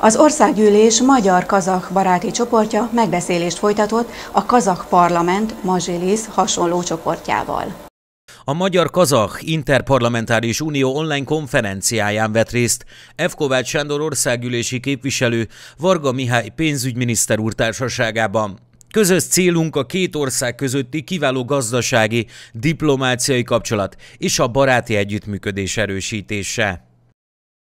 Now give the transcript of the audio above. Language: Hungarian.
Az országgyűlés magyar-kazak baráti csoportja megbeszélést folytatott a kazak parlament Mazsilisz hasonló csoportjával. A Magyar-Kazak Interparlamentáris Unió online konferenciáján vett részt F. Kovács Sándor országgyűlési képviselő Varga Mihály pénzügyminiszter úr társaságában. Közös célunk a két ország közötti kiváló gazdasági, diplomáciai kapcsolat és a baráti együttműködés erősítése.